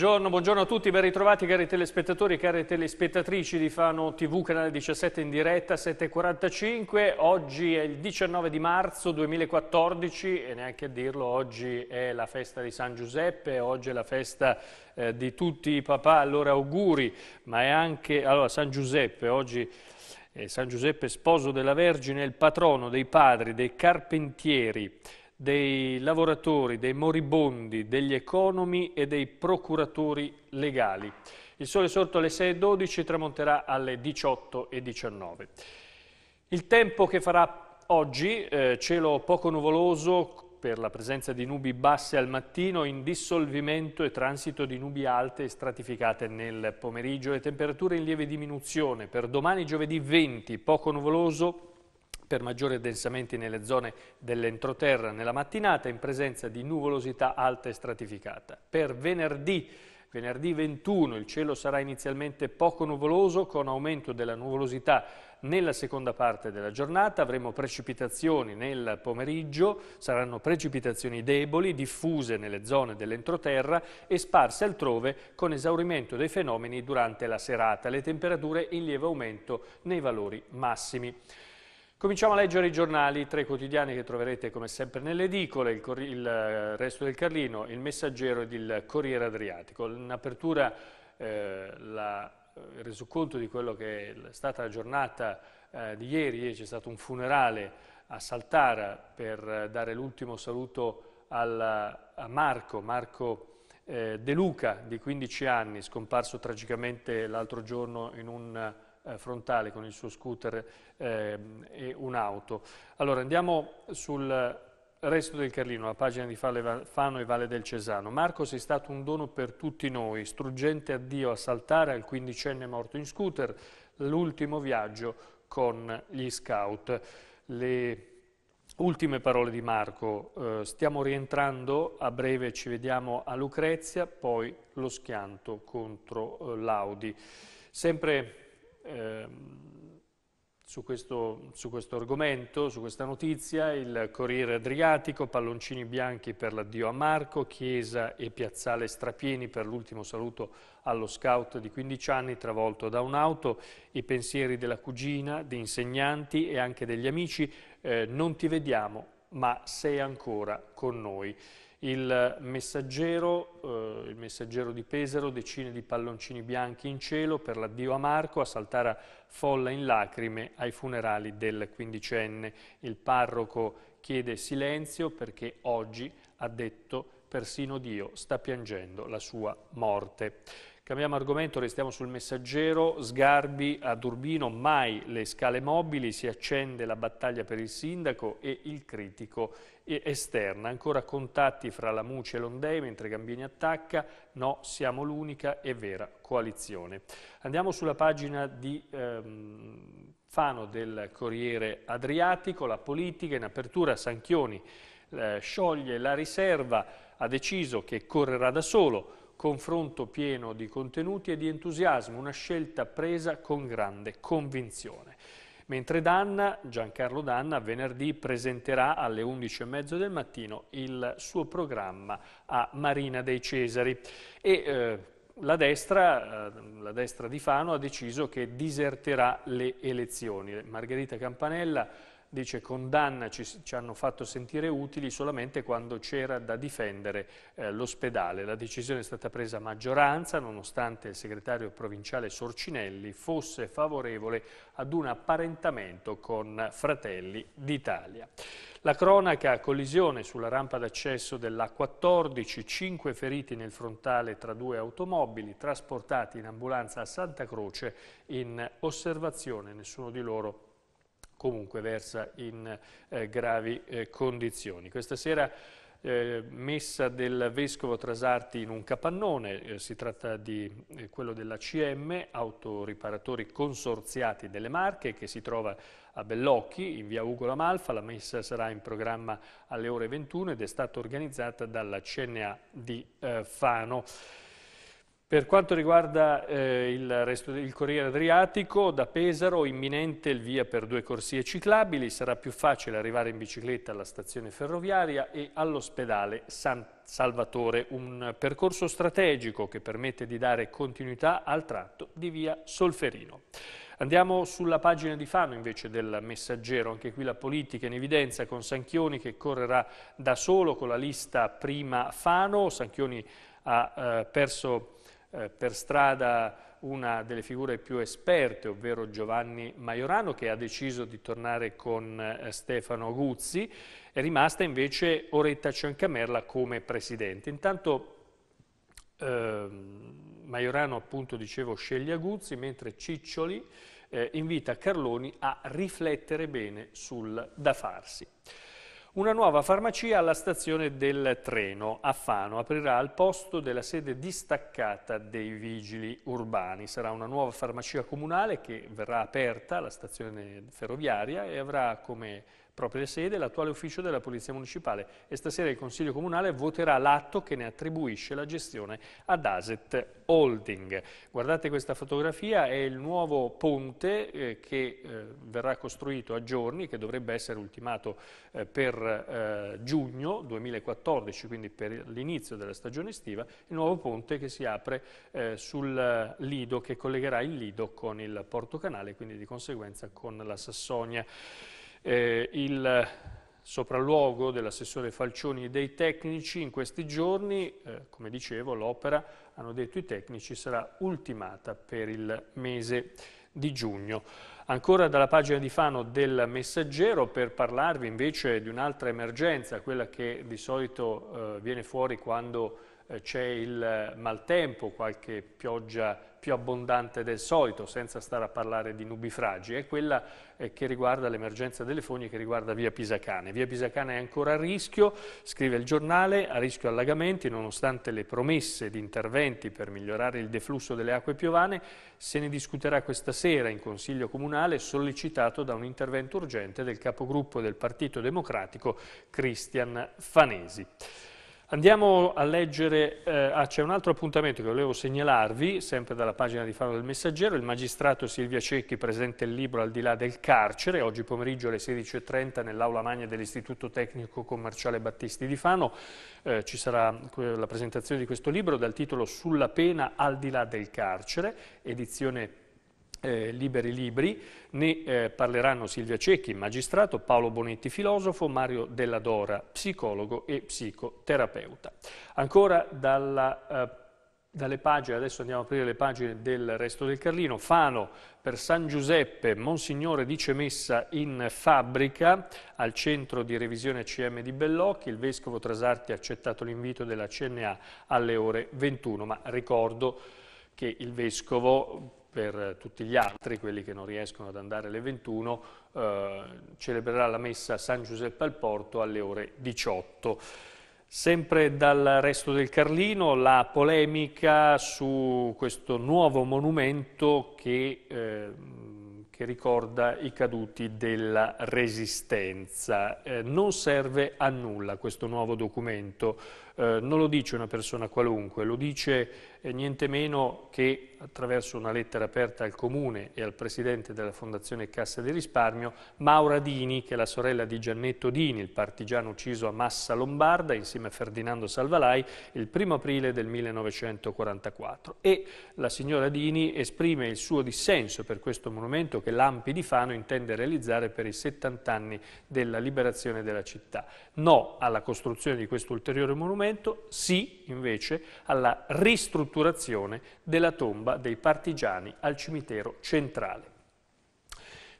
Buongiorno, buongiorno, a tutti, ben ritrovati cari telespettatori e cari telespettatrici di Fano TV, canale 17 in diretta, 7.45. Oggi è il 19 di marzo 2014 e neanche a dirlo, oggi è la festa di San Giuseppe, oggi è la festa eh, di tutti i papà, allora auguri, ma è anche allora, San Giuseppe, oggi è San Giuseppe sposo della Vergine, il patrono dei padri, dei carpentieri, dei lavoratori, dei moribondi, degli economi e dei procuratori legali. Il sole sorto alle 6.12 tramonterà alle 18.19. Il tempo che farà oggi, eh, cielo poco nuvoloso per la presenza di nubi basse al mattino, in dissolvimento e transito di nubi alte e stratificate nel pomeriggio le temperature in lieve diminuzione. Per domani giovedì 20, poco nuvoloso, per maggiori addensamenti nelle zone dell'entroterra nella mattinata in presenza di nuvolosità alta e stratificata. Per venerdì Venerdì 21 il cielo sarà inizialmente poco nuvoloso con aumento della nuvolosità nella seconda parte della giornata, avremo precipitazioni nel pomeriggio, saranno precipitazioni deboli, diffuse nelle zone dell'entroterra e sparse altrove con esaurimento dei fenomeni durante la serata, le temperature in lieve aumento nei valori massimi. Cominciamo a leggere i giornali, i tre quotidiani che troverete come sempre nelle edicole, il, il, eh, Resto del Carlino, il Messaggero ed il Corriere Adriatico. In apertura eh, la, eh, il resoconto di quello che è stata la giornata eh, di ieri, ieri c'è stato un funerale a Saltara per eh, dare l'ultimo saluto al, a Marco, Marco eh, De Luca di 15 anni, scomparso tragicamente l'altro giorno in un eh, frontale con il suo scooter eh, e un'auto. Allora andiamo sul resto del Carlino, la pagina di Fano e Valle del Cesano. Marco sei stato un dono per tutti noi, struggente addio a saltare al quindicenne morto in scooter, l'ultimo viaggio con gli scout. Le Ultime parole di Marco, eh, stiamo rientrando, a breve ci vediamo a Lucrezia, poi lo schianto contro eh, l'Audi. Sempre ehm, su, questo, su questo argomento, su questa notizia, il Corriere Adriatico, palloncini bianchi per l'addio a Marco, chiesa e piazzale strapieni per l'ultimo saluto allo scout di 15 anni travolto da un'auto, i pensieri della cugina, di insegnanti e anche degli amici, eh, non ti vediamo ma sei ancora con noi. Il messaggero, eh, il messaggero, di Pesaro, decine di palloncini bianchi in cielo per l'addio a Marco, a saltare folla in lacrime ai funerali del quindicenne. Il parroco chiede silenzio perché oggi, ha detto, persino Dio sta piangendo la sua morte. Cambiamo argomento, restiamo sul messaggero, sgarbi a Durbino, mai le scale mobili, si accende la battaglia per il sindaco e il critico esterna. Ancora contatti fra la Muce e l'Ondei mentre Gambini attacca, no siamo l'unica e vera coalizione. Andiamo sulla pagina di ehm, Fano del Corriere Adriatico, la politica in apertura Sanchioni eh, scioglie la riserva, ha deciso che correrà da solo, confronto pieno di contenuti e di entusiasmo, una scelta presa con grande convinzione. Mentre Danna, Giancarlo Danna venerdì presenterà alle 11.30 del mattino il suo programma a Marina dei Cesari. E, eh, la destra, eh, la destra, di Fano ha deciso che diserterà le elezioni. Margherita Campanella dice condanna ci hanno fatto sentire utili solamente quando c'era da difendere eh, l'ospedale. La decisione è stata presa a maggioranza nonostante il segretario provinciale Sorcinelli fosse favorevole ad un apparentamento con Fratelli d'Italia. La cronaca collisione sulla rampa d'accesso della A14, 5 feriti nel frontale tra due automobili, trasportati in ambulanza a Santa Croce in osservazione, nessuno di loro comunque versa in eh, gravi eh, condizioni. Questa sera eh, messa del Vescovo Trasarti in un capannone, eh, si tratta di eh, quello della CM, Autoriparatori Consorziati delle Marche, che si trova a Bellocchi, in via Ugo Malfa. La messa sarà in programma alle ore 21 ed è stata organizzata dalla CNA di eh, Fano. Per quanto riguarda eh, il, resto, il Corriere Adriatico, da Pesaro imminente il via per due corsie ciclabili, sarà più facile arrivare in bicicletta alla stazione ferroviaria e all'ospedale San Salvatore, un percorso strategico che permette di dare continuità al tratto di via Solferino. Andiamo sulla pagina di Fano invece del messaggero, anche qui la politica in evidenza con Sanchioni che correrà da solo con la lista prima Fano, Sanchioni ha eh, perso eh, per strada una delle figure più esperte, ovvero Giovanni Maiorano, che ha deciso di tornare con eh, Stefano Guzzi, è rimasta invece Oretta Ciancamerla come presidente. Intanto eh, Maiorano, appunto, dicevo, sceglie Guzzi, mentre Ciccioli eh, invita Carloni a riflettere bene sul da farsi. Una nuova farmacia alla stazione del treno a Fano aprirà al posto della sede distaccata dei vigili urbani. Sarà una nuova farmacia comunale che verrà aperta alla stazione ferroviaria e avrà come propria sede l'attuale ufficio della Polizia Municipale e stasera il Consiglio Comunale voterà l'atto che ne attribuisce la gestione ad Aset Holding. Guardate questa fotografia, è il nuovo ponte eh, che eh, verrà costruito a giorni, che dovrebbe essere ultimato eh, per eh, giugno 2014, quindi per l'inizio della stagione estiva, il nuovo ponte che si apre eh, sul Lido, che collegherà il Lido con il Porto Canale, quindi di conseguenza con la Sassonia eh, il sopralluogo dell'assessore Falcioni e dei tecnici in questi giorni, eh, come dicevo l'opera, hanno detto i tecnici, sarà ultimata per il mese di giugno. Ancora dalla pagina di Fano del Messaggero per parlarvi invece di un'altra emergenza, quella che di solito eh, viene fuori quando eh, c'è il maltempo, qualche pioggia più abbondante del solito, senza stare a parlare di nubifragi, è quella eh, che riguarda l'emergenza delle fogne, che riguarda via Pisacane. Via Pisacane è ancora a rischio, scrive il giornale, a rischio allagamenti, nonostante le promesse di interventi per migliorare il deflusso delle acque piovane, se ne discuterà questa sera in Consiglio Comunale, sollecitato da un intervento urgente del capogruppo del Partito Democratico, Cristian Fanesi. Andiamo a leggere, eh, ah, c'è un altro appuntamento che volevo segnalarvi, sempre dalla pagina di Faro del Messaggero, il magistrato Silvia Cecchi presenta il libro Al di là del carcere, oggi pomeriggio alle 16.30 nell'aula magna dell'Istituto Tecnico Commerciale Battisti di Fano, eh, ci sarà la presentazione di questo libro dal titolo Sulla pena al di là del carcere, edizione eh, liberi Libri, ne eh, parleranno Silvia Cecchi, magistrato, Paolo Bonetti, filosofo, Mario Della Dora, psicologo e psicoterapeuta. Ancora dalla, eh, dalle pagine, adesso andiamo a aprire le pagine del resto del Carlino, Fano per San Giuseppe, Monsignore dice messa in fabbrica al centro di revisione CM di Bellocchi, il Vescovo Trasarti ha accettato l'invito della CNA alle ore 21, ma ricordo che il Vescovo per tutti gli altri, quelli che non riescono ad andare alle 21, eh, celebrerà la messa San Giuseppe al Porto alle ore 18. Sempre dal resto del Carlino la polemica su questo nuovo monumento che, eh, che ricorda i caduti della Resistenza. Eh, non serve a nulla questo nuovo documento, eh, non lo dice una persona qualunque, lo dice eh, niente meno che attraverso una lettera aperta al Comune e al Presidente della Fondazione Cassa di Risparmio, Maura Dini, che è la sorella di Giannetto Dini, il partigiano ucciso a Massa Lombarda insieme a Ferdinando Salvalai il 1 aprile del 1944. E la signora Dini esprime il suo dissenso per questo monumento che l'Ampi di Fano intende realizzare per i 70 anni della liberazione della città. No alla costruzione di questo ulteriore monumento, sì invece alla ristrutturazione ristrutturazione della tomba dei partigiani al cimitero centrale.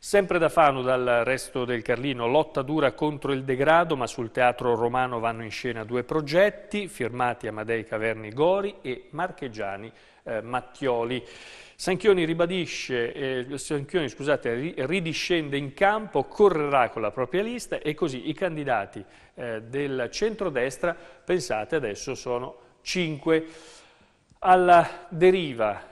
Sempre da Fano, dal resto del Carlino, lotta dura contro il degrado, ma sul teatro romano vanno in scena due progetti, firmati Amadei Caverni Gori e Marchegiani eh, Mattioli. Sanchioni, eh, Sanchioni scusate, ridiscende in campo, correrà con la propria lista e così i candidati eh, del centrodestra, pensate adesso, sono cinque alla deriva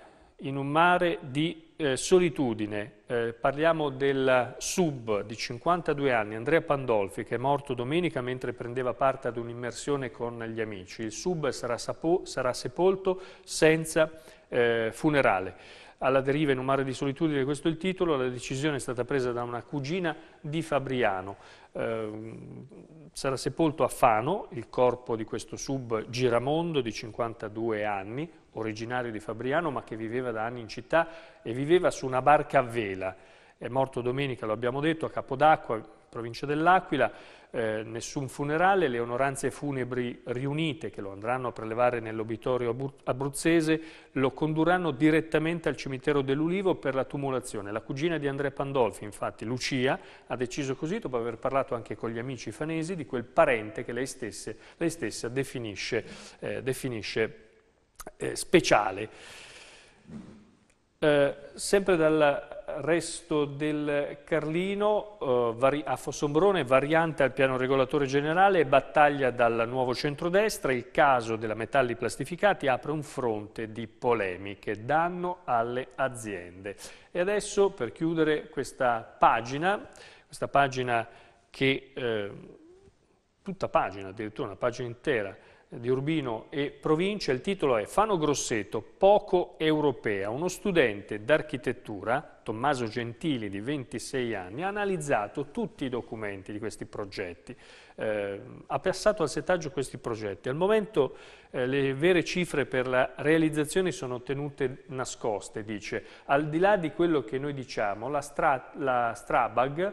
in un mare di eh, solitudine. Eh, parliamo del sub di 52 anni, Andrea Pandolfi, che è morto domenica mentre prendeva parte ad un'immersione con gli amici. Il sub sarà, sapo, sarà sepolto senza eh, funerale alla deriva in un mare di solitudine, questo è il titolo, la decisione è stata presa da una cugina di Fabriano. Eh, sarà sepolto a Fano il corpo di questo sub Giramondo di 52 anni, originario di Fabriano ma che viveva da anni in città e viveva su una barca a vela. È morto domenica, lo abbiamo detto, a Capodacqua, provincia dell'Aquila, eh, nessun funerale, le onoranze funebri riunite che lo andranno a prelevare nell'obitorio abruzzese lo condurranno direttamente al cimitero dell'Ulivo per la tumulazione. La cugina di Andrea Pandolfi, infatti, Lucia, ha deciso così dopo aver parlato anche con gli amici fanesi di quel parente che lei, stesse, lei stessa definisce, eh, definisce eh, speciale. Eh, sempre dalla resto del Carlino, eh, a Fossombrone, variante al piano regolatore generale e battaglia dal nuovo centrodestra, il caso della metalli plastificati apre un fronte di polemiche, danno alle aziende. E adesso per chiudere questa pagina, questa pagina che, eh, tutta pagina, addirittura una pagina intera, di Urbino e provincia, il titolo è Fano Grosseto, poco europea. Uno studente d'architettura, Tommaso Gentili, di 26 anni, ha analizzato tutti i documenti di questi progetti, eh, ha passato al settaggio questi progetti. Al momento eh, le vere cifre per la realizzazione sono tenute nascoste, dice. Al di là di quello che noi diciamo, la, stra la Strabag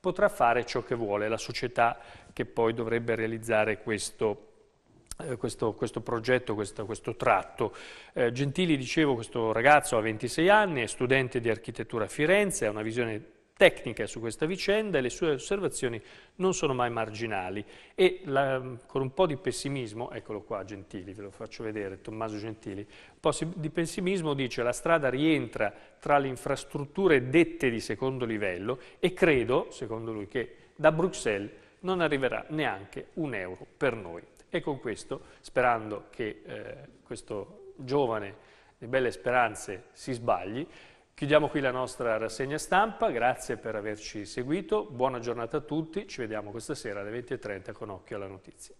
potrà fare ciò che vuole, la società che poi dovrebbe realizzare questo progetto eh, questo, questo, progetto, questo, questo tratto. Eh, Gentili, dicevo, questo ragazzo ha 26 anni, è studente di architettura a Firenze, ha una visione tecnica su questa vicenda e le sue osservazioni non sono mai marginali. E la, con un po' di pessimismo, eccolo qua Gentili, ve lo faccio vedere, Tommaso Gentili, un po' di pessimismo dice la strada rientra tra le infrastrutture dette di secondo livello e credo, secondo lui, che da Bruxelles non arriverà neanche un euro per noi. E con questo, sperando che eh, questo giovane di belle speranze si sbagli, chiudiamo qui la nostra rassegna stampa, grazie per averci seguito, buona giornata a tutti, ci vediamo questa sera alle 20.30 con Occhio alla Notizia.